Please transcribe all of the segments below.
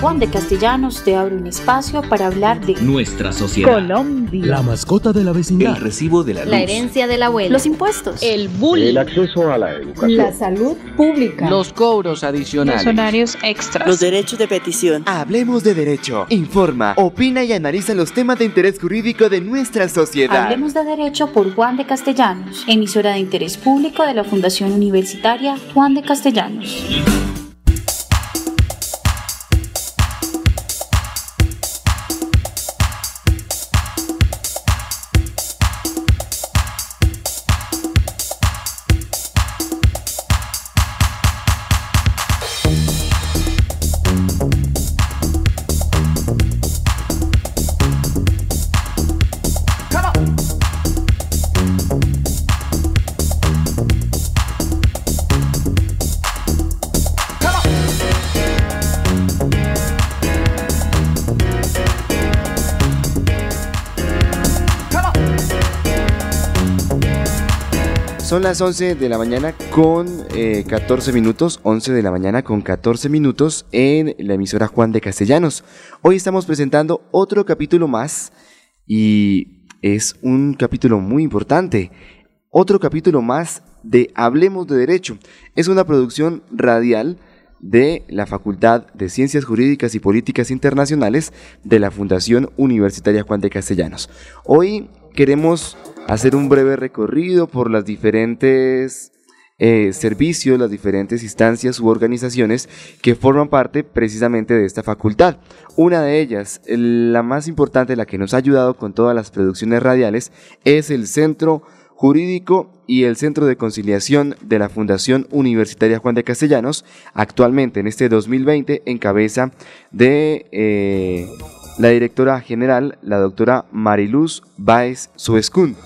Juan de Castellanos te abre un espacio para hablar de nuestra sociedad, Colombia, la mascota de la vecindad, el recibo de la luz, la herencia del abuelo, los impuestos, el bullying, el acceso a la educación, la salud pública, los cobros adicionales, los horarios extras, los derechos de petición. Hablemos de derecho. Informa, opina y analiza los temas de interés jurídico de nuestra sociedad. Hablemos de derecho por Juan de Castellanos, emisora de interés público de la Fundación Universitaria Juan de Castellanos. Son las 11 de la mañana con 14 eh, minutos, 11 de la mañana con 14 minutos en la emisora Juan de Castellanos. Hoy estamos presentando otro capítulo más y es un capítulo muy importante. Otro capítulo más de Hablemos de Derecho. Es una producción radial de la Facultad de Ciencias Jurídicas y Políticas Internacionales de la Fundación Universitaria Juan de Castellanos. Hoy queremos hacer un breve recorrido por las diferentes eh, servicios, las diferentes instancias u organizaciones que forman parte precisamente de esta facultad. Una de ellas, la más importante, la que nos ha ayudado con todas las producciones radiales, es el Centro Jurídico y el Centro de Conciliación de la Fundación Universitaria Juan de Castellanos, actualmente en este 2020 en cabeza de... Eh, la directora general, la doctora Mariluz Baez Suescún.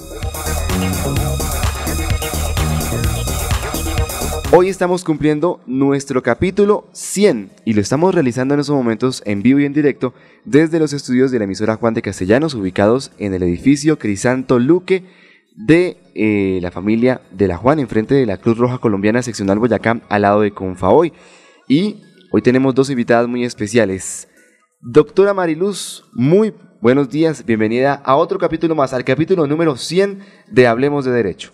Hoy estamos cumpliendo nuestro capítulo 100 y lo estamos realizando en estos momentos en vivo y en directo desde los estudios de la emisora Juan de Castellanos ubicados en el edificio Crisanto Luque de eh, la familia de la Juan enfrente de la Cruz Roja Colombiana seccional Boyacá al lado de hoy. Y hoy tenemos dos invitadas muy especiales. Doctora Mariluz, muy buenos días, bienvenida a otro capítulo más, al capítulo número 100 de Hablemos de Derecho.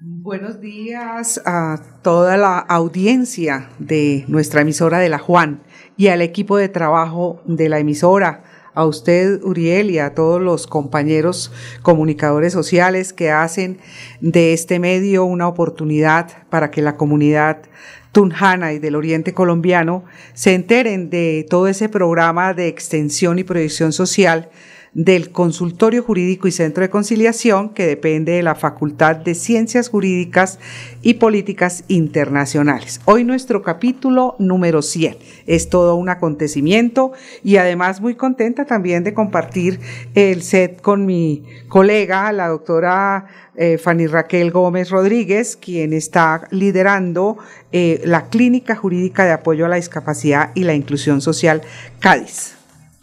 Buenos días a toda la audiencia de nuestra emisora de La Juan y al equipo de trabajo de la emisora, a usted Uriel y a todos los compañeros comunicadores sociales que hacen de este medio una oportunidad para que la comunidad Tunjana y del Oriente Colombiano se enteren de todo ese programa de extensión y proyección social del Consultorio Jurídico y Centro de Conciliación, que depende de la Facultad de Ciencias Jurídicas y Políticas Internacionales. Hoy nuestro capítulo número 100. Es todo un acontecimiento y además muy contenta también de compartir el set con mi colega, la doctora eh, Fanny Raquel Gómez Rodríguez, quien está liderando eh, la Clínica Jurídica de Apoyo a la Discapacidad y la Inclusión Social Cádiz.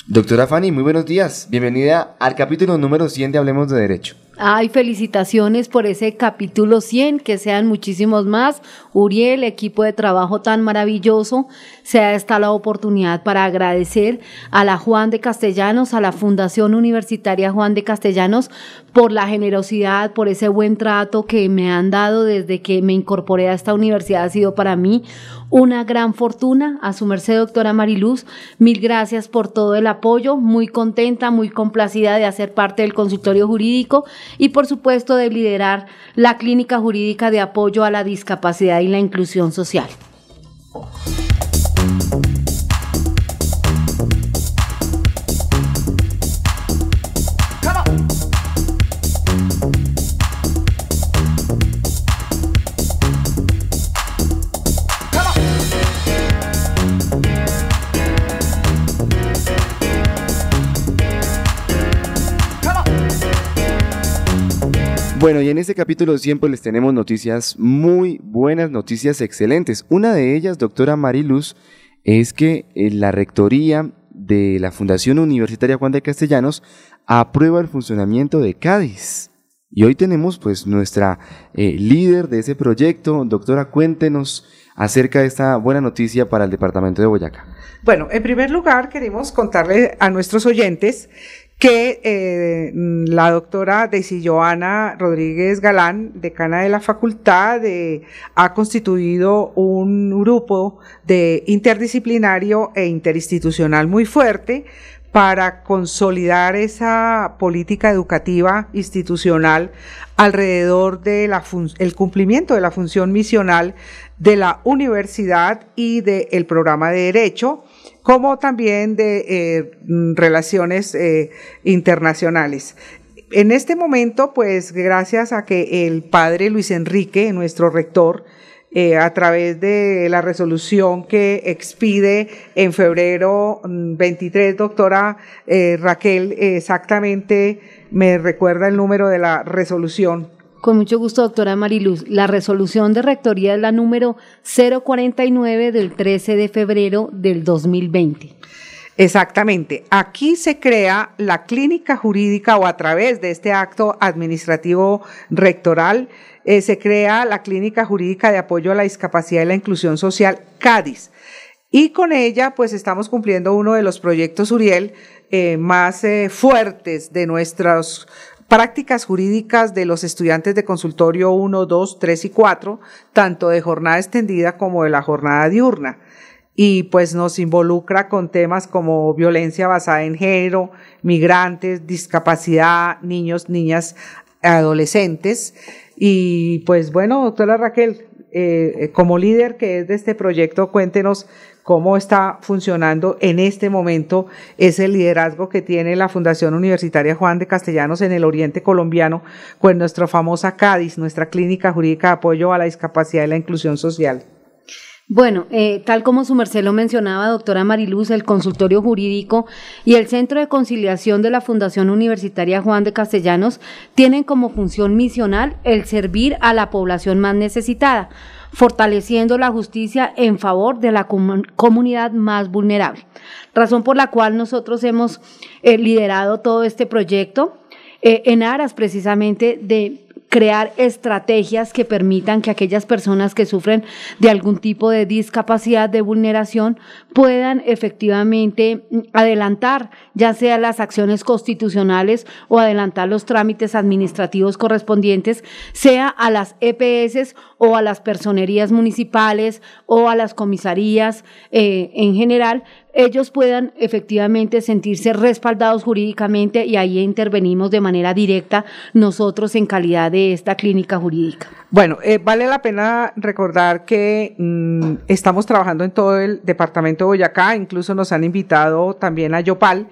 Doctora Fanny, muy buenos días. Bienvenida al capítulo número 100 de Hablemos de Derecho. Ay, felicitaciones por ese capítulo 100, que sean muchísimos más. Uriel, equipo de trabajo tan maravilloso, sea esta la oportunidad para agradecer a la Juan de Castellanos, a la Fundación Universitaria Juan de Castellanos, por la generosidad, por ese buen trato que me han dado desde que me incorporé a esta universidad. Ha sido para mí una gran fortuna. A su merced, doctora Mariluz, mil gracias por todo el apoyo. Muy contenta, muy complacida de hacer parte del consultorio jurídico y, por supuesto, de liderar la clínica jurídica de apoyo a la discapacidad y la inclusión social. Bueno, y en este capítulo siempre les tenemos noticias muy buenas, noticias excelentes. Una de ellas, doctora Mariluz, es que eh, la rectoría de la Fundación Universitaria Juan de Castellanos aprueba el funcionamiento de Cádiz. Y hoy tenemos pues nuestra eh, líder de ese proyecto. Doctora, cuéntenos acerca de esta buena noticia para el departamento de Boyacá. Bueno, en primer lugar queremos contarle a nuestros oyentes que eh, la doctora Daisy Joana Rodríguez Galán, decana de la facultad, eh, ha constituido un grupo de interdisciplinario e interinstitucional muy fuerte para consolidar esa política educativa institucional alrededor del cumplimiento de la función misional de la universidad y del programa de derecho como también de eh, mm, relaciones eh, internacionales. En este momento, pues gracias a que el padre Luis Enrique, nuestro rector, eh, a través de la resolución que expide en febrero 23, mm, doctora Raquel, exactamente me recuerda el número de la resolución, con mucho gusto, doctora Mariluz. La resolución de rectoría es la número 049 del 13 de febrero del 2020. Exactamente. Aquí se crea la clínica jurídica o a través de este acto administrativo rectoral eh, se crea la clínica jurídica de apoyo a la discapacidad y la inclusión social Cádiz. Y con ella, pues estamos cumpliendo uno de los proyectos Uriel eh, más eh, fuertes de nuestros prácticas jurídicas de los estudiantes de consultorio 1, 2, 3 y 4, tanto de jornada extendida como de la jornada diurna. Y pues nos involucra con temas como violencia basada en género, migrantes, discapacidad, niños, niñas, adolescentes. Y pues bueno, doctora Raquel, eh, como líder que es de este proyecto, cuéntenos cómo está funcionando en este momento ese liderazgo que tiene la Fundación Universitaria Juan de Castellanos en el Oriente Colombiano con nuestra famosa Cádiz, nuestra clínica jurídica de apoyo a la discapacidad y la inclusión social. Bueno, eh, tal como su merced lo mencionaba, doctora Mariluz, el consultorio jurídico y el Centro de Conciliación de la Fundación Universitaria Juan de Castellanos tienen como función misional el servir a la población más necesitada fortaleciendo la justicia en favor de la comunidad más vulnerable. Razón por la cual nosotros hemos eh, liderado todo este proyecto eh, en aras precisamente de crear estrategias que permitan que aquellas personas que sufren de algún tipo de discapacidad, de vulneración, puedan efectivamente mm, adelantar ya sea las acciones constitucionales o adelantar los trámites administrativos correspondientes, sea a las EPS o a las personerías municipales o a las comisarías eh, en general, ellos puedan efectivamente sentirse respaldados jurídicamente y ahí intervenimos de manera directa nosotros en calidad de esta clínica jurídica. Bueno, eh, vale la pena recordar que mm, estamos trabajando en todo el departamento de Boyacá, incluso nos han invitado también a Yopal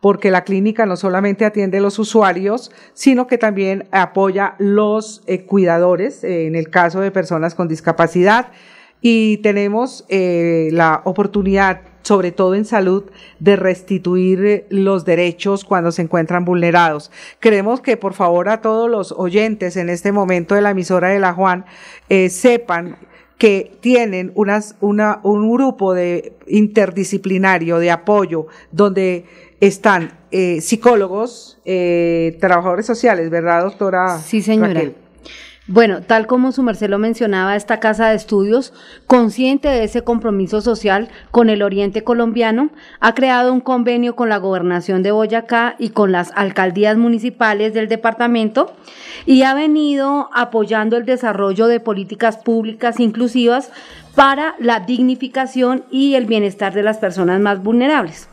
porque la clínica no solamente atiende a los usuarios, sino que también apoya los eh, cuidadores, eh, en el caso de personas con discapacidad y tenemos eh, la oportunidad, sobre todo en salud, de restituir eh, los derechos cuando se encuentran vulnerados. Queremos que por favor a todos los oyentes en este momento de la emisora de la Juan eh, sepan que tienen un grupo de interdisciplinario de apoyo donde están psicólogos, trabajadores sociales, ¿verdad, doctora? Sí, señora. Bueno, tal como su merced mencionaba, esta Casa de Estudios, consciente de ese compromiso social con el Oriente Colombiano, ha creado un convenio con la Gobernación de Boyacá y con las alcaldías municipales del departamento y ha venido apoyando el desarrollo de políticas públicas inclusivas para la dignificación y el bienestar de las personas más vulnerables.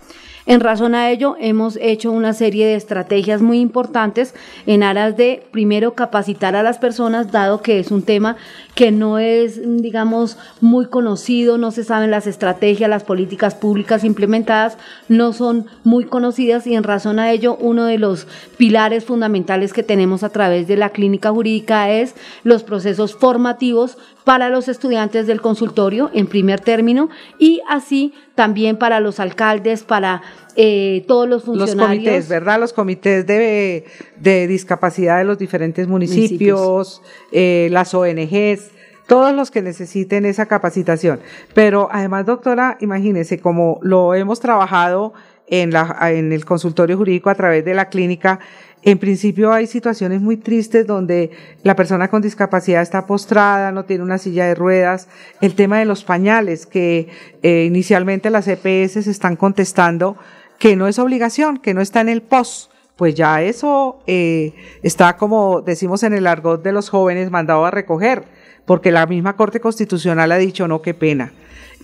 En razón a ello, hemos hecho una serie de estrategias muy importantes en aras de, primero, capacitar a las personas, dado que es un tema que no es, digamos, muy conocido, no se saben las estrategias, las políticas públicas implementadas, no son muy conocidas y en razón a ello, uno de los pilares fundamentales que tenemos a través de la clínica jurídica es los procesos formativos para los estudiantes del consultorio, en primer término, y así también para los alcaldes, para eh, todos los funcionarios. Los comités, ¿verdad? Los comités de, discapacidad de los diferentes municipios, eh, las ONGs, todos los que necesiten esa capacitación. Pero además, doctora, imagínese, como lo hemos trabajado en, la, en el consultorio jurídico a través de la clínica, en principio hay situaciones muy tristes donde la persona con discapacidad está postrada, no tiene una silla de ruedas. El tema de los pañales, que eh, inicialmente las EPS están contestando que no es obligación, que no está en el POS. Pues ya eso eh, está, como decimos en el argot de los jóvenes, mandado a recoger, porque la misma Corte Constitucional ha dicho, no, qué pena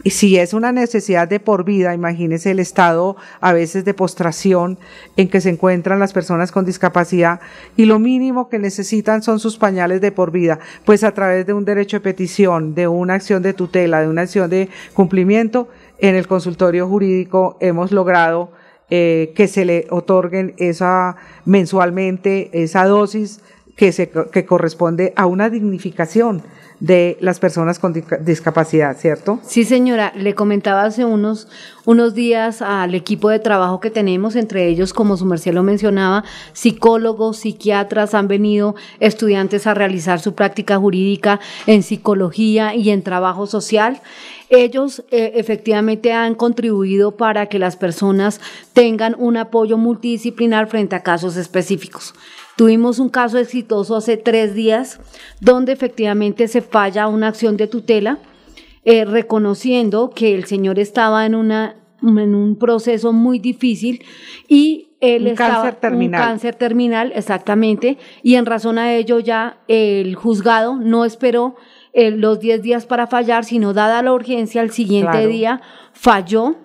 si es una necesidad de por vida, imagínese el estado a veces de postración en que se encuentran las personas con discapacidad y lo mínimo que necesitan son sus pañales de por vida, pues a través de un derecho de petición, de una acción de tutela, de una acción de cumplimiento, en el consultorio jurídico hemos logrado eh, que se le otorguen esa mensualmente esa dosis que, corresponde a una dignificación de las personas con discapacidad, ¿cierto? Sí, señora, le comentaba hace unos, unos días al equipo de trabajo que tenemos, entre ellos, como su merced lo mencionaba, psicólogos, psiquiatras, han venido estudiantes a realizar su práctica jurídica en psicología y en trabajo social. Ellos eh, efectivamente han contribuido para que las personas tengan un apoyo multidisciplinar frente a casos específicos. Tuvimos un caso exitoso hace tres días donde efectivamente se falla una acción de tutela eh, reconociendo que el señor estaba en, una, en un proceso muy difícil y él cáncer terminal. cáncer terminal, exactamente. Y en razón a ello ya el juzgado no esperó eh, los diez días para fallar, sino dada la urgencia, el siguiente día falló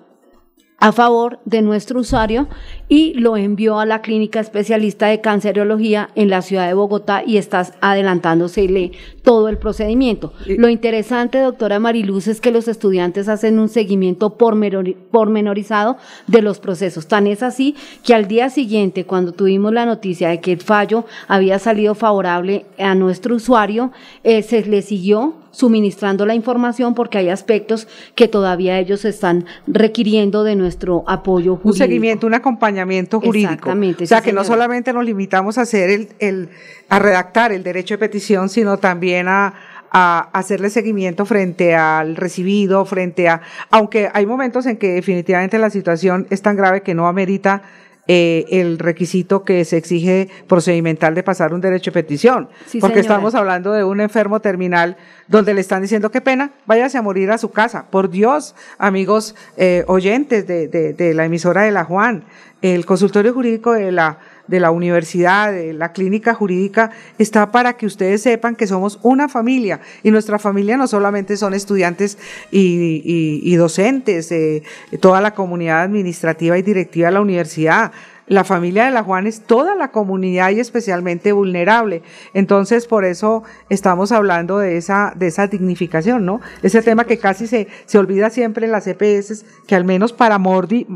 a favor de nuestro usuario y lo envió a la clínica especialista de cancerología en la ciudad de Bogotá y estás adelantándosele todo el procedimiento. Lo interesante, doctora Mariluz, es que los estudiantes hacen un seguimiento pormenorizado de los procesos. Tan es así que al día siguiente, cuando tuvimos la noticia de que el fallo había salido favorable a nuestro usuario, eh, se le siguió suministrando la información porque hay aspectos que todavía ellos están requiriendo de nuestro apoyo jurídico. Un seguimiento, un acompañamiento jurídico. Exactamente. O sea, que no solamente nos limitamos a hacer el, a redactar el derecho de petición, sino también a, a hacerle seguimiento frente al recibido, frente a, aunque hay momentos en que definitivamente la situación es tan grave que no amerita eh, el requisito que se exige procedimental de pasar un derecho de petición, porque estamos hablando de un enfermo terminal donde le están diciendo qué pena, váyase a morir a su casa. Por Dios, amigos eh, oyentes de, de, de la emisora de la Juan, el consultorio jurídico de la de la universidad, de la clínica jurídica, está para que ustedes sepan que somos una familia y nuestra familia no solamente son estudiantes y, docentes, eh, toda la comunidad administrativa y directiva de la universidad, la familia de la Juan es toda la comunidad y especialmente vulnerable. Entonces, por eso estamos hablando de esa, de esa dignificación, ¿no? Ese tema que casi se, se olvida siempre en las EPS, que al menos para morir,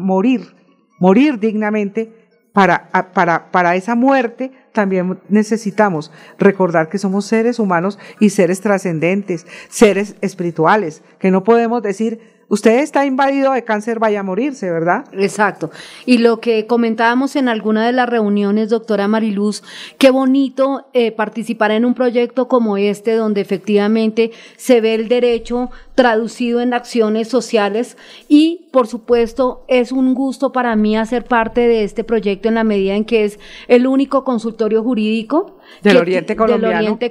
morir dignamente, para, para, para esa muerte también necesitamos recordar que somos seres humanos y seres trascendentes, seres espirituales, que no podemos decir Usted está invadido de cáncer, vaya a morirse, ¿verdad? Exacto. Y lo que comentábamos en alguna de las reuniones, doctora Mariluz, qué bonito eh, participar en un proyecto como este, donde efectivamente se ve el derecho traducido en acciones sociales y, por supuesto, es un gusto para mí hacer parte de este proyecto en la medida en que es el único consultorio jurídico del oriente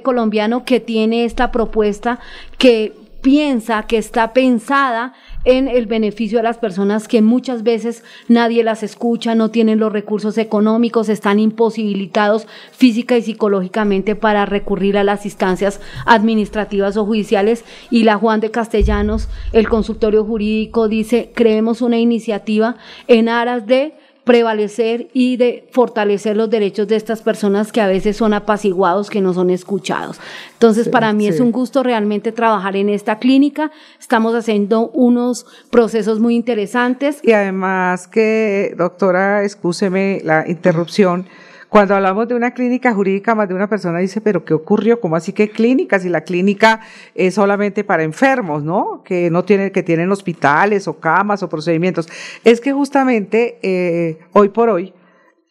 colombiano que tiene esta propuesta que piensa que está pensada en el beneficio de las personas que muchas veces nadie las escucha, no tienen los recursos económicos, están imposibilitados física y psicológicamente para recurrir a las instancias administrativas o judiciales. Y la Juan de Castellanos, el consultorio jurídico, dice, creemos una iniciativa en aras de prevalecer y de fortalecer los derechos de estas personas que a veces son apaciguados, que no son escuchados. Entonces, para mí es un gusto realmente trabajar en esta clínica. Estamos haciendo unos procesos muy interesantes. Y además que, doctora, excúseme la interrupción cuando hablamos de una clínica jurídica, más de una persona dice, pero ¿qué ocurrió? ¿Cómo así que clínica? Si la clínica es solamente para enfermos, ¿no? Que no tienen, que tienen hospitales o camas o procedimientos. Es que justamente eh, hoy por hoy,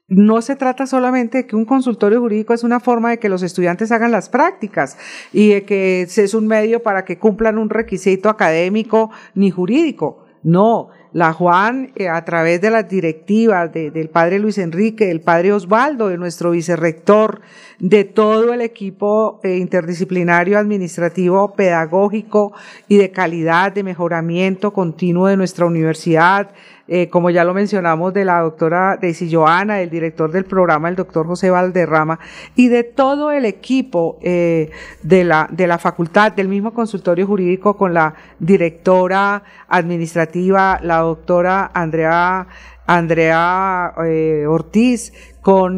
no se trata solamente de que un consultorio jurídico es una forma de que los estudiantes hagan las prácticas y de que es un medio para que cumplan un requisito académico ni jurídico no, la Juan, eh, a través de las directivas del padre Luis Enrique, del padre Osvaldo, de nuestro vicerrector, de todo el equipo eh, interdisciplinario, administrativo, pedagógico y de calidad, de mejoramiento continuo de nuestra universidad, eh, como ya lo mencionamos, de la doctora Daisy Joana, del director del programa, el doctor José Valderrama, y de todo el equipo eh, de, la, facultad, del mismo consultorio jurídico con la directora administrativa, la doctora Andrea Andrea eh, Ortiz, con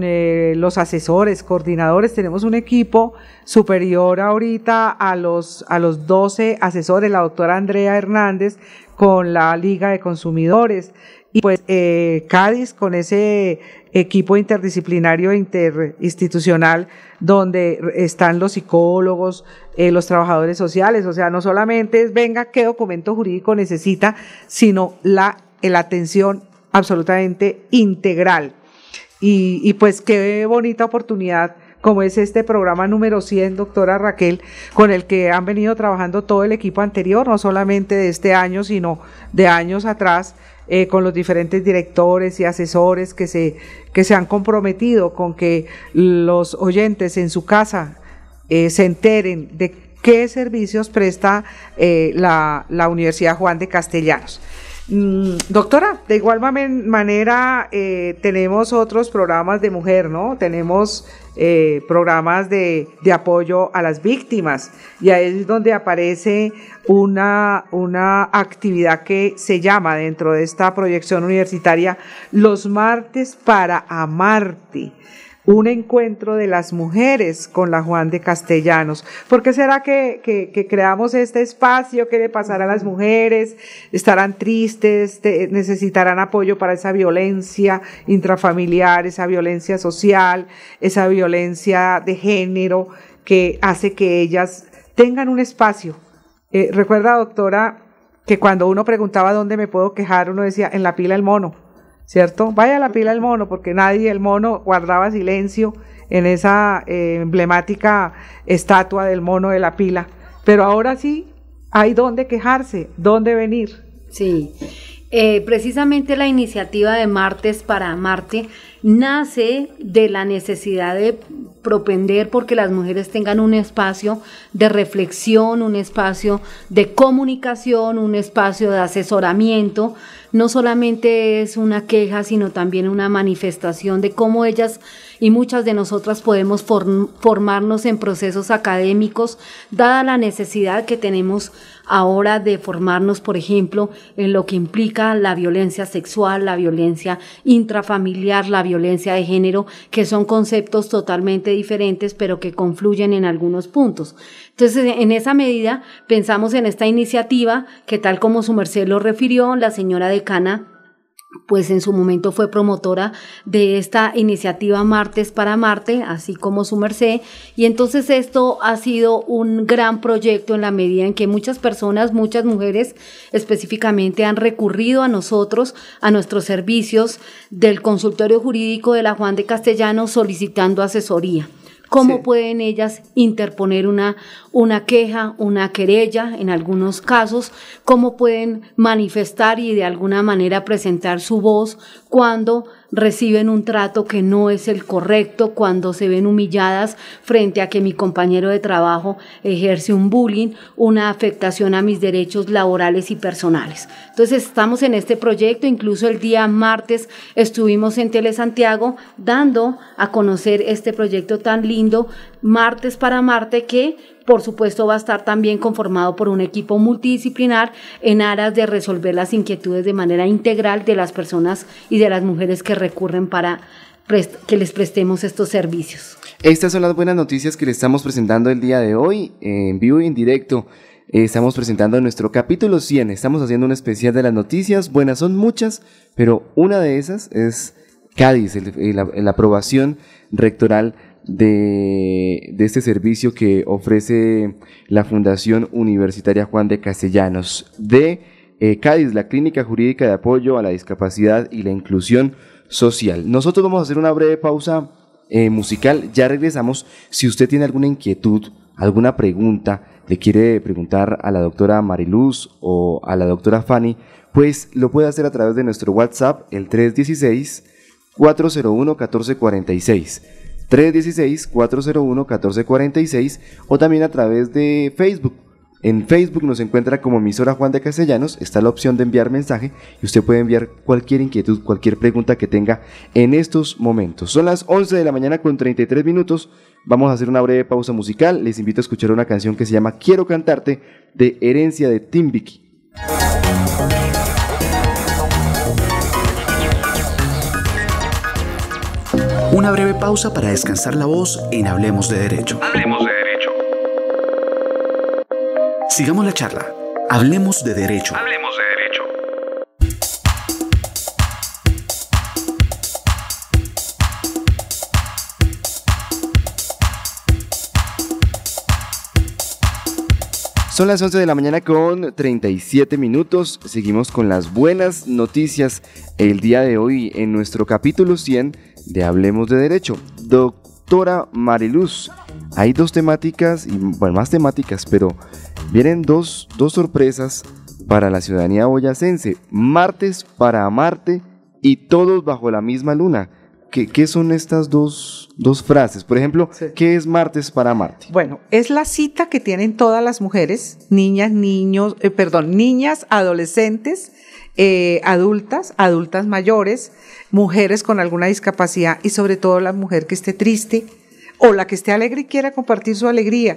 los asesores, coordinadores. Tenemos un equipo superior ahorita a los, a los 12 asesores, la doctora Andrea Hernández, con la Liga de Consumidores y pues eh, Cádiz con ese equipo interdisciplinario e interinstitucional donde están los psicólogos, eh, los trabajadores sociales, o sea, no solamente es venga qué documento jurídico necesita, sino la, la atención absolutamente integral. Y, y, pues qué bonita oportunidad como es este programa número 100, doctora Raquel, con el que han venido trabajando todo el equipo anterior, no solamente de este año, sino de años atrás, eh, con los diferentes directores y asesores que se, que se han comprometido con que los oyentes en su casa eh, se enteren de qué servicios presta eh, la, la Universidad Juan de Castellanos. Mm, doctora, de igual manera eh, tenemos otros programas de mujer, ¿no? Tenemos eh, programas de, apoyo a las víctimas y ahí es donde aparece una, una actividad que se llama dentro de esta proyección universitaria Los martes para amarte un encuentro de las mujeres con la Juan de Castellanos. ¿Por qué será que, creamos este espacio? que le pasará a las mujeres? ¿Estarán tristes? ¿Necesitarán apoyo para esa violencia intrafamiliar, esa violencia social, esa violencia de género que hace que ellas tengan un espacio? Eh, recuerda, doctora, que cuando uno preguntaba dónde me puedo quejar, uno decía, en la pila el mono ¿cierto? Vaya la pila el mono, porque nadie, el mono guardaba silencio en esa eh, emblemática estatua del mono de la pila. Pero ahora sí hay dónde quejarse, dónde venir. Sí, eh, precisamente la iniciativa de Martes para Marte nace de la necesidad de propender porque las mujeres tengan un espacio de reflexión, un espacio de comunicación, un espacio de asesoramiento no solamente es una queja, sino también una manifestación de cómo ellas y muchas de nosotras podemos formarnos en procesos académicos, dada la necesidad que tenemos ahora de formarnos, por ejemplo, en lo que implica la violencia sexual, la violencia intrafamiliar, la violencia de género, que son conceptos totalmente diferentes, pero que confluyen en algunos puntos. Entonces, en esa medida, pensamos en esta iniciativa que, tal como su merced lo refirió, la señora decana pues en su momento fue promotora de esta iniciativa Martes para Marte, así como su merced. Y entonces esto ha sido un gran proyecto en la medida en que muchas personas, muchas mujeres específicamente han recurrido a nosotros, a nuestros servicios del consultorio jurídico de la Juan de Castellano solicitando asesoría. ¿Cómo pueden ellas interponer una, una queja, una querella en algunos casos? ¿Cómo pueden manifestar y de alguna manera presentar su voz cuando reciben un trato que no es el correcto, cuando se ven humilladas frente a que mi compañero de trabajo ejerce un bullying, una afectación a mis derechos laborales y personales. Entonces estamos en este proyecto, incluso el día martes estuvimos en Telesantiago dando a conocer este proyecto tan lindo, martes para Marte, que por supuesto va a estar también conformado por un equipo multidisciplinar en aras de resolver las inquietudes de manera integral de las personas y de las mujeres que recurren para que les prestemos estos servicios. Estas son las buenas noticias que le estamos presentando el día de hoy en vivo y en directo. Eh, estamos presentando nuestro capítulo 100. Estamos haciendo un especial de las noticias. Buenas son muchas, pero una de esas es Cádiz, la aprobación rectoral de, este servicio que ofrece la Fundación Universitaria Juan de Castellanos de eh, Cádiz, la Clínica Jurídica de Apoyo a la Discapacidad y la Inclusión Social. Nosotros vamos a hacer una breve pausa eh, musical, ya regresamos. Si usted tiene alguna inquietud, alguna pregunta, le quiere preguntar a la doctora Mariluz o a la doctora Fanny, pues lo puede hacer a través de nuestro WhatsApp, el 316 401 1446. 316-401-1446 o también a través de Facebook. En Facebook nos encuentra como emisora Juan de Castellanos, está la opción de enviar mensaje y usted puede enviar cualquier inquietud, cualquier pregunta que tenga en estos momentos. Son las 11 de la mañana con 33 minutos, vamos a hacer una breve pausa musical, les invito a escuchar una canción que se llama Quiero cantarte de Herencia de Timbiqui. Una breve pausa para descansar la voz en Hablemos de Derecho. Hablemos de Derecho. Sigamos la charla. Hablemos de Derecho. Hablemos de Derecho. Son las 11 de la mañana con 37 minutos. Seguimos con las buenas noticias el día de hoy en nuestro capítulo 100 de Hablemos de Derecho. Doctora Mariluz, hay dos temáticas, y bueno, más temáticas, pero vienen dos, dos sorpresas para la ciudadanía boyacense. Martes para Marte y todos bajo la misma luna. ¿Qué, son estas dos, frases? Por ejemplo, ¿qué es martes para Marte? Bueno, es la cita que tienen todas las mujeres, niñas, niños, eh, perdón, niñas, adolescentes, eh, adultas, adultas mayores, mujeres con alguna discapacidad y sobre todo la mujer que esté triste o la que esté alegre y quiera compartir su alegría.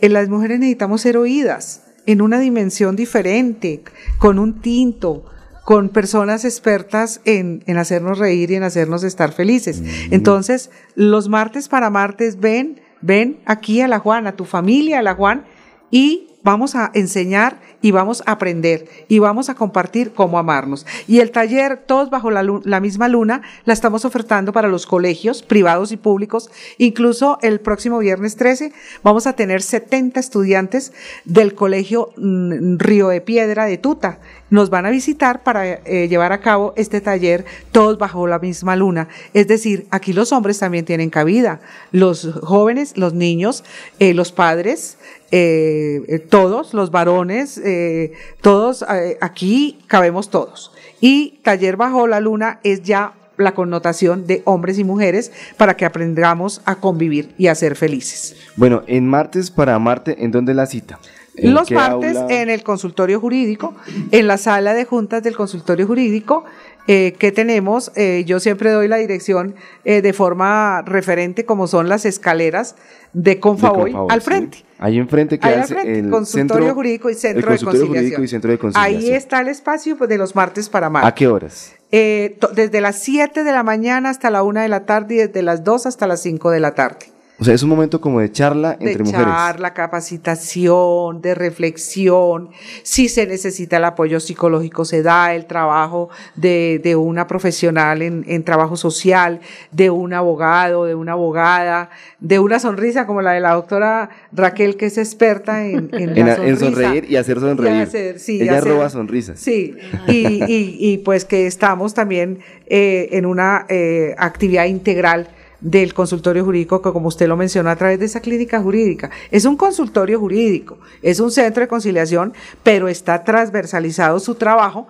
En eh, las mujeres necesitamos ser oídas en una dimensión diferente, con un tinto, con personas expertas en, hacernos reír y en hacernos estar felices. Mm. Entonces, los martes para martes, ven, ven aquí a la Juan, a tu familia, a la Juan, y vamos a enseñar y vamos a aprender y vamos a compartir cómo amarnos. Y el taller Todos bajo la, misma luna la estamos ofertando para los colegios privados y públicos. Incluso el próximo viernes 13 vamos a tener 70 estudiantes del colegio mm, Río de Piedra de Tuta. Nos van a visitar para eh, llevar a cabo este taller Todos bajo la misma luna. Es decir, aquí los hombres también tienen cabida, los jóvenes, los niños, eh, los padres, eh, eh, todos los varones, eh, todos aquí cabemos todos. Y taller bajo la luna es ya la connotación de hombres y mujeres para que aprendamos a convivir y a ser felices. Bueno, en martes para Marte, ¿en dónde la cita? Los martes en el consultorio jurídico, en la sala de juntas del consultorio jurídico, eh, que tenemos. Eh, yo siempre doy la dirección eh, de forma referente, como son las escaleras de Confavoy, al frente. Ahí enfrente que el consultorio jurídico y centro de conciliación. y centro de Ahí está el espacio pues, de los martes para martes. ¿A qué horas? Eh, desde las 7 de la mañana hasta la 1 de la tarde y desde las 2 hasta las 5 de la tarde. O sea, es un momento como de charla entre mujeres. De charla, capacitación, de reflexión. Si se necesita el apoyo psicológico, se da el trabajo de, una profesional en, trabajo social, de un abogado, de una abogada, de una sonrisa como la de la doctora Raquel, que es experta en, en, sonreír y hacer sonreír. Y hacer, sí, Ella roba sonrisas. Sí, y, pues que estamos también eh, en una eh, actividad integral del consultorio jurídico que como usted lo mencionó a través de esa clínica jurídica. Es un consultorio jurídico, es un centro de conciliación, pero está transversalizado su trabajo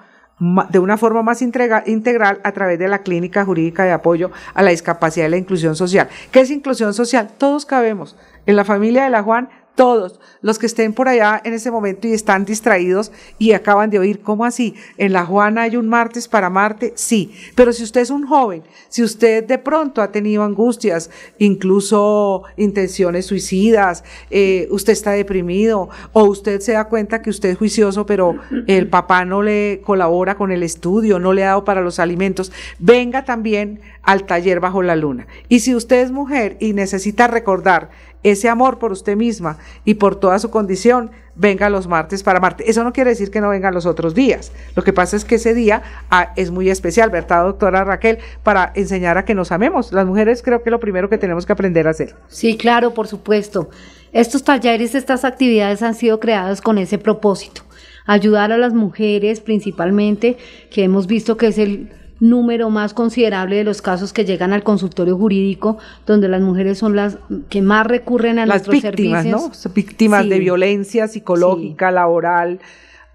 de una forma más integral a través de la clínica jurídica de apoyo a la discapacidad y la inclusión social. ¿Qué es inclusión social? Todos cabemos. En la familia de la Juan todos los que estén por allá en ese momento y están distraídos y acaban de oír, ¿cómo así? ¿En La Juana hay un martes para Marte? Sí, pero si usted es un joven, si usted de pronto ha tenido angustias, incluso intenciones suicidas, eh, usted está deprimido o usted se da cuenta que usted es juicioso, pero el papá no le colabora con el estudio, no le ha dado para los alimentos, venga también al taller bajo la luna. Y si usted es mujer y necesita recordar ese amor por usted misma y por toda su condición venga los martes para Marte. Eso no quiere decir que no vengan los otros días. Lo que pasa es que ese día ah, es muy especial, ¿verdad, doctora Raquel? Para enseñar a que nos amemos. Las mujeres creo que lo primero que tenemos que aprender a hacer. Sí, claro, por supuesto. Estos talleres, estas actividades han sido creadas con ese propósito. Ayudar a las mujeres principalmente, que hemos visto que es el número más considerable de los casos que llegan al consultorio jurídico, donde las mujeres son las que más recurren a las víctimas, ¿no? Víctimas de violencia psicológica, laboral,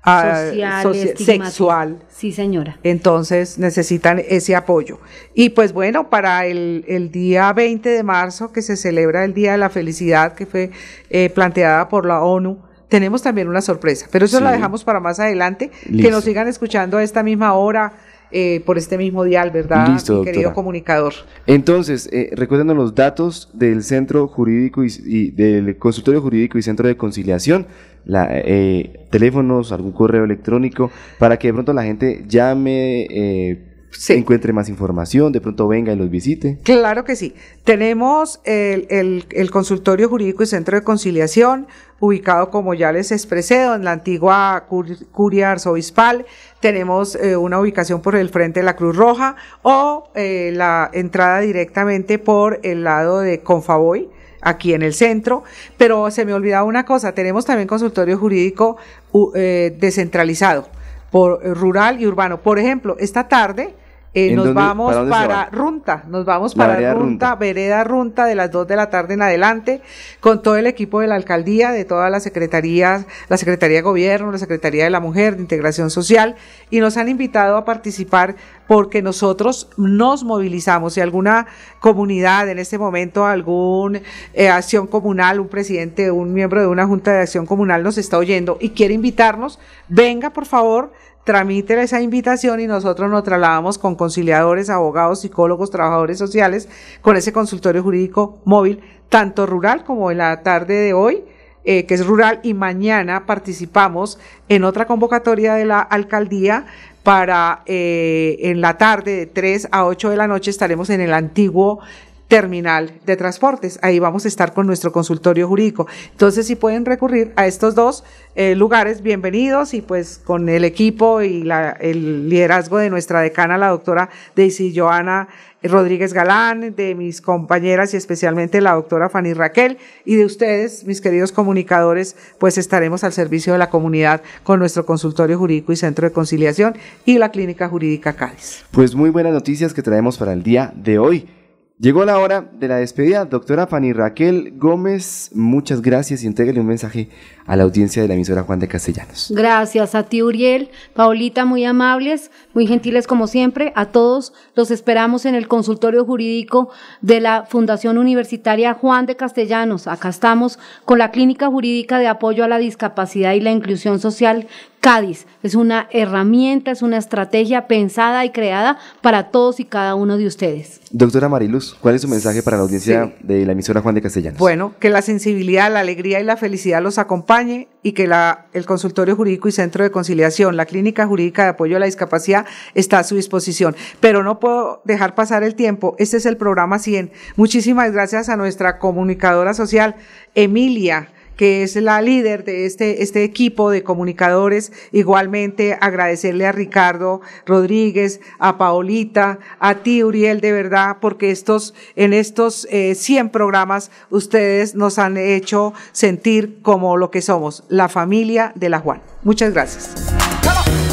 ah, social, sexual. Sí, señora. Entonces necesitan ese apoyo. Y pues bueno, para el, día 20 de marzo, que se celebra el Día de la Felicidad, que fue eh, planteada por la ONU, tenemos también una sorpresa, pero eso la dejamos para más adelante, que nos sigan escuchando a esta misma hora eh, por este mismo dial, ¿verdad? querido comunicador. Entonces, eh, los datos del Centro Jurídico y, del Consultorio Jurídico y Centro de Conciliación, la, eh, teléfonos, algún correo electrónico, para que de pronto la gente llame. Eh, encuentre más información, de pronto venga y los visite. Claro que sí. Tenemos el, el, consultorio jurídico y centro de conciliación, ubicado como ya les expresé, en la antigua Curia Arzobispal, tenemos eh, una ubicación por el frente de la Cruz Roja o eh, la entrada directamente por el lado de Confaboy, aquí en el centro, pero se me olvidaba una cosa, tenemos también consultorio jurídico eh, descentralizado por rural y urbano. Por ejemplo, esta tarde eh, nos, vamos para Runta, nos vamos para, Runta, vereda Runta de las 2 de la tarde en adelante, con todo el equipo de la alcaldía, de todas las secretarías, la Secretaría de Gobierno, la Secretaría de la Mujer, de Integración Social, y nos han invitado a participar porque nosotros nos movilizamos. Si alguna comunidad en este momento, alguna eh, acción comunal, un presidente, un miembro de una junta de acción comunal nos está oyendo y quiere invitarnos, venga por favor tramite esa invitación y nosotros nos trasladamos con conciliadores, abogados, psicólogos, trabajadores sociales, con ese consultorio jurídico móvil, tanto rural como en la tarde de hoy, eh, que es rural, y mañana participamos en otra convocatoria de la alcaldía para eh, en la tarde de 3 a 8 de la noche estaremos en el antiguo terminal de transportes. Ahí vamos a estar con nuestro consultorio jurídico. Entonces, si pueden recurrir a estos dos eh, lugares, bienvenidos y pues con el equipo y el liderazgo de nuestra decana, la doctora Daisy Joana Rodríguez Galán, de mis compañeras y especialmente la doctora Fanny Raquel y de ustedes, mis queridos comunicadores, pues estaremos al servicio de la comunidad con nuestro consultorio jurídico y centro de conciliación y la clínica jurídica Cádiz. Pues muy buenas noticias que traemos para el día de hoy. Llegó la hora de la despedida. Doctora Fanny Raquel Gómez, muchas gracias y entréguele un mensaje a la audiencia de la emisora Juan de Castellanos. Gracias a ti, Uriel. Paulita, muy amables, muy gentiles como siempre. A todos los esperamos en el consultorio jurídico de la Fundación Universitaria Juan de Castellanos. Acá estamos con la Clínica Jurídica de Apoyo a la Discapacidad y la Inclusión Social Cádiz. Es una herramienta, es una estrategia pensada y creada para todos y cada uno de ustedes. Doctora Mariluz, ¿cuál es su mensaje para la audiencia de la emisora Juan de Castellanos? Bueno, que la sensibilidad, la alegría y la felicidad los acompañe y que el consultorio jurídico y centro de conciliación, la clínica jurídica de apoyo a la discapacidad está a su disposición. Pero no puedo dejar pasar el tiempo. Este es el programa 100. Muchísimas gracias a nuestra comunicadora social, Emilia que es la líder de este, este equipo de comunicadores. Igualmente agradecerle a Ricardo Rodríguez, a Paolita, a ti Uriel, de verdad, porque estos, en estos 100 eh, programas ustedes nos han hecho sentir como lo que somos, la familia de la Juan. Muchas gracias.